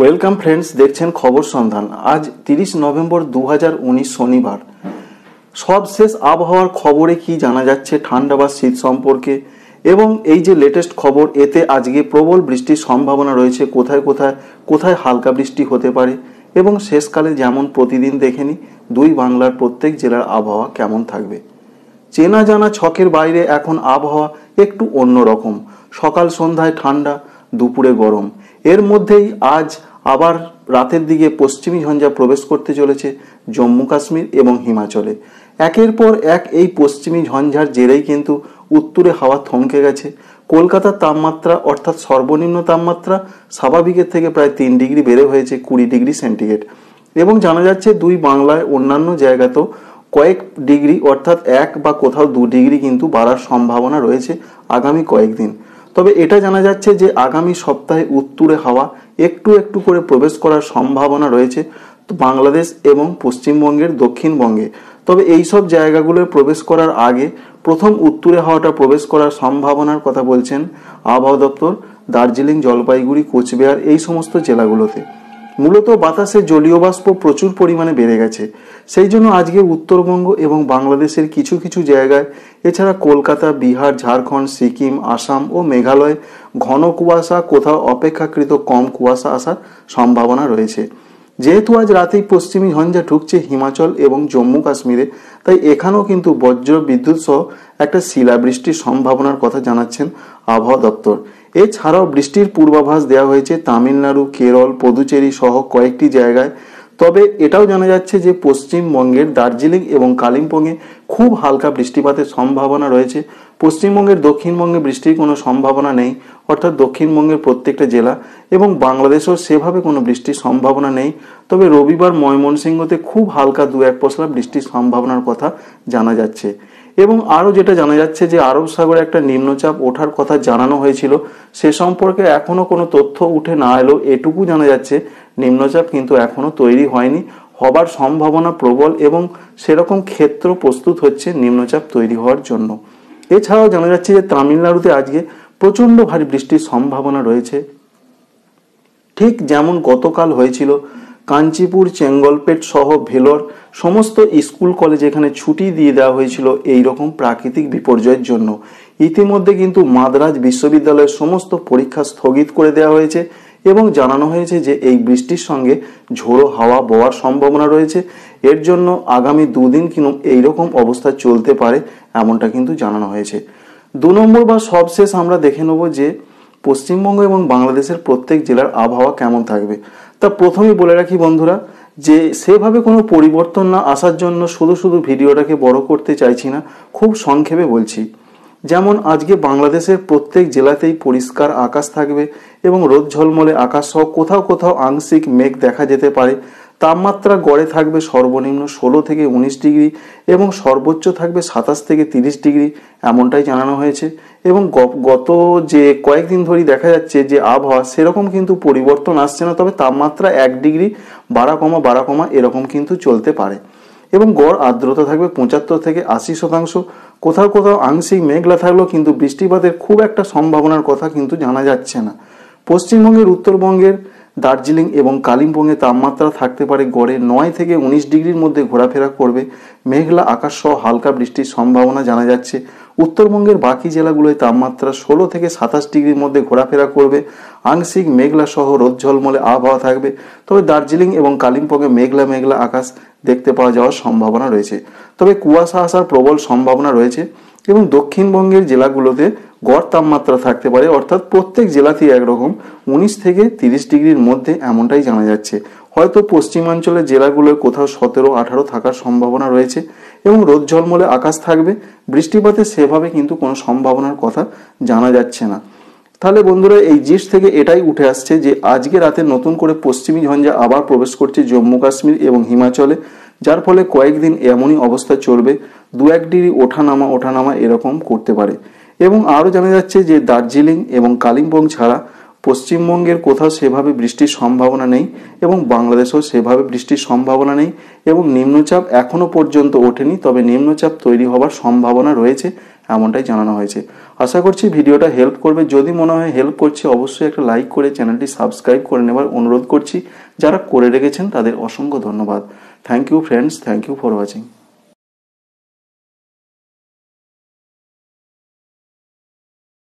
welcome friends দেখছেন খবর সন্ধান আজ তিরিশ নভেম্বর দু শনিবার সবশেষ আবহাওয়ার খবরে কি জানা যাচ্ছে ঠান্ডা বা শীত সম্পর্কে এবং এই যে লেটেস্ট খবর এতে আজকে প্রবল বৃষ্টির সম্ভাবনা রয়েছে কোথায় কোথায় কোথায় হালকা বৃষ্টি হতে পারে এবং শেষকালে যেমন প্রতিদিন দেখে নিই দুই বাংলার প্রত্যেক জেলার আবহাওয়া কেমন থাকবে চেনা জানা ছকের বাইরে এখন আবহাওয়া একটু অন্যরকম সকাল সন্ধ্যায় ঠান্ডা দুপুরে গরম এর মধ্যেই আজ আবার রাতের দিকে পশ্চিমী ঝঞ্ঝা প্রবেশ করতে চলেছে জম্মু কাশ্মীর এবং হিমাচলে একের পর এক এই পশ্চিমী ঝঞ্ঝার জেরেই কিন্তু উত্তরে হাওয়া থমকে গেছে কলকাতার তাপমাত্রা অর্থাৎ সর্বনিম্ন তাপমাত্রা স্বাভাবিকের থেকে প্রায় তিন ডিগ্রি বেড়ে হয়েছে কুড়ি ডিগ্রি সেন্টিগ্রেড এবং জানা যাচ্ছে দুই বাংলায় অন্যান্য জায়গাতেও কয়েক ডিগ্রি অর্থাৎ এক বা কোথাও দু ডিগ্রি কিন্তু বাড়ার সম্ভাবনা রয়েছে আগামী কয়েকদিন তবে এটা জানা যাচ্ছে যে আগামী সপ্তাহে উত্তুরে হাওয়া একটু একটু করে প্রবেশ করার সম্ভাবনা রয়েছে বাংলাদেশ এবং পশ্চিমবঙ্গের দক্ষিণবঙ্গে তবে এই সব জায়গাগুলোয় প্রবেশ করার আগে প্রথম উত্তুরে হাওয়াটা প্রবেশ করার সম্ভাবনার কথা বলছেন আবহাওয়া দপ্তর দার্জিলিং জলপাইগুড়ি কোচবিহার এই সমস্ত জেলাগুলোতে মূলত বাতাসে জলীয় বাষ্প প্রচুর পরিমাণে বেড়ে গেছে সেই জন্য আজকে উত্তরবঙ্গ এবং বাংলাদেশের কিছু কিছু জায়গায় এছাড়া কলকাতা বিহার ঝাড়খণ্ড সিকিম আসাম ও মেঘালয় ঘন কুয়াশা কোথাও অপেক্ষাকৃত কম কুয়াশা আসার সম্ভাবনা রয়েছে যেহেতু আজ রাতেই পশ্চিমী ঝঞ্ঝা ঢুকছে হিমাচল এবং জম্মু কাশ্মীরে তাই এখানেও কিন্তু বজ্র বিদ্যুৎ সহ একটা শিলাবৃষ্টির সম্ভাবনার কথা জানাচ্ছেন আবহাওয়া দপ্তর এছাড়াও বৃষ্টির পূর্বাভাস দেওয়া হয়েছে তামিলনাড়ু কেরল পদুচেরি সহ কয়েকটি জায়গায় তবে এটাও জানা যাচ্ছে যে পশ্চিমবঙ্গের দার্জিলিং এবং কালিম্পংয়ে খুব হালকা বৃষ্টিপাতের সম্ভাবনা রয়েছে পশ্চিমবঙ্গের দক্ষিণবঙ্গে বৃষ্টির কোনো সম্ভাবনা নেই অর্থাৎ দক্ষিণবঙ্গের প্রত্যেকটা জেলা এবং বাংলাদেশেও সেভাবে কোনো বৃষ্টির সম্ভাবনা নেই তবে রবিবার ময়মনসিংহতে খুব হালকা দু এক পশলা বৃষ্টির সম্ভাবনার কথা জানা যাচ্ছে এবং আরও যেটা জানা যাচ্ছে যে আরব সাগরে একটা নিম্নচাপ ওঠার কথা জানানো হয়েছিল সে সম্পর্কে এখনও কোনো তথ্য উঠে না এলো এটুকু জানা যাচ্ছে নিম্নচাপ কিন্তু এখনও তৈরি হয়নি হবার সম্ভাবনা প্রবল এবং সেরকম ক্ষেত্র প্রস্তুত হচ্ছে নিম্নচাপ তৈরি হওয়ার জন্য এছাড়াও জানা যাচ্ছে যে তামিলনাড়ুতে আজকে প্রচণ্ড ভারী বৃষ্টির সম্ভাবনা রয়েছে ঠিক যেমন গতকাল হয়েছিল কাঞ্চিপুর চেঙ্গলপেট সহ ভেলোর সমস্ত স্কুল কলেজ এখানে ছুটি দিয়ে দেওয়া হয়েছিল এই রকম প্রাকৃতিক বিপর্যয়ের জন্য ইতিমধ্যে কিন্তু মাদ্রাজ বিশ্ববিদ্যালয়ের সমস্ত পরীক্ষা স্থগিত করে দেওয়া হয়েছে এবং জানানো হয়েছে যে এই বৃষ্টির সঙ্গে ঝোড়ো হাওয়া বওয়ার সম্ভাবনা রয়েছে এর জন্য আগামী দুদিন কিন্তু এইরকম অবস্থা চলতে পারে এমনটা কিন্তু জানানো হয়েছে দু নম্বর বা সবশেষ আমরা দেখে নেব যে পশ্চিমবঙ্গ এবং বাংলাদেশের প্রত্যেক জেলার আবহাওয়া কেমন থাকবে তা প্রথমেই বলে রাখি বন্ধুরা যে সেভাবে কোনো পরিবর্তন না আসার জন্য শুধু শুধু ভিডিওটাকে বড় করতে চাইছি না খুব সংক্ষেপে বলছি যেমন আজকে বাংলাদেশের প্রত্যেক জেলাতেই পরিষ্কার আকাশ থাকবে এবং রোদ ঝলমলে আকাশ সহ কোথাও কোথাও আংশিক মেঘ দেখা যেতে পারে তাপমাত্রা গড়ে থাকবে সর্বনিম্ন ষোলো থেকে উনিশ ডিগ্রি এবং সর্বোচ্চ থাকবে সাতাশ থেকে তিরিশ ডিগ্রি এমনটাই জানানো হয়েছে এবং গত যে কয়েকদিন ধরেই দেখা যাচ্ছে যে আবহাওয়া সেরকম কিন্তু পরিবর্তন আসছে না তবে তাপমাত্রা এক ডিগ্রি বাড়া কমা বাড়া কমা এরকম কিন্তু চলতে পারে এবং গড় আর্দ্রতা থাকবে পঁচাত্তর থেকে আশি শতাংশ কোথাও কোথাও আংশিক মেঘলা থাকলেও কিন্তু বৃষ্টিপাতের খুব একটা সম্ভাবনার কথা কিন্তু জানা যাচ্ছে না পশ্চিমবঙ্গের উত্তরবঙ্গের দার্জিলিং এবং কালিম্পংয়ে তাপমাত্রা থাকতে পারে গড়ে নয় থেকে উনিশ ডিগ্রির মধ্যে ঘোরাফেরা করবে মেঘলা আকাশ সহ হালকা বৃষ্টির সম্ভাবনা জানা যাচ্ছে উত্তরবঙ্গের বাকি জেলাগুলোয় তাপমাত্রা ষোলো থেকে সাতাশ ডিগ্রির মধ্যে ঘোরাফেরা করবে আংশিক মেঘলা সহ রোদ ঝলমলে আবহাওয়া থাকবে তবে দার্জিলিং এবং কালিম্পংয়ে মেঘলা মেঘলা আকাশ দেখতে পাওয়া যাওয়ার সম্ভাবনা রয়েছে তবে কুয়াশা আসার প্রবল সম্ভাবনা রয়েছে এবং দক্ষিণবঙ্গের জেলাগুলোতে গড় তাপমাত্রা থাকতে পারে অর্থাৎ প্রত্যেক জেলাতেই একরকম উনিশ থেকে তিরিশ ডিগ্রির মধ্যে এমনটাই জানা যাচ্ছে হয়তো পশ্চিমাঞ্চলের জেলাগুলোর কোথাও সতেরো আঠারো থাকার সম্ভাবনা রয়েছে এবং রোদ ঝলমলে আকাশ থাকবে বৃষ্টিপাতে সেভাবে কিন্তু কোনো সম্ভাবনার কথা জানা যাচ্ছে না তাহলে বন্ধুরা এই জিস থেকে এটাই উঠে আসছে যে আজকে রাতে নতুন করে পশ্চিমী ঝঞ্ঝা আবার প্রবেশ করছে জম্মু কাশ্মীর এবং হিমাচলে যার ফলে কয়েকদিন এমনই অবস্থা চলবে দু এক ডিগ্রি ওঠানামা ওঠানামা এরকম করতে পারে এবং আরও জানা যাচ্ছে যে দার্জিলিং এবং কালিম্পং ছাড়া পশ্চিমবঙ্গের কোথাও সেভাবে বৃষ্টির সম্ভাবনা নেই এবং বাংলাদেশেও সেভাবে বৃষ্টির সম্ভাবনা নেই এবং নিম্নচাপ এখনও পর্যন্ত ওঠেনি তবে নিম্নচাপ তৈরি হবার সম্ভাবনা রয়েছে এমনটাই জানানো হয়েছে আশা করছি ভিডিওটা হেল্প করবে যদি মনে হয় হেল্প করছে অবশ্যই একটা লাইক করে চ্যানেলটি সাবস্ক্রাইব করে নেবার অনুরোধ করছি যারা করে রেখেছেন তাদের অসংখ্য ধন্যবাদ thank you friends thank you for watching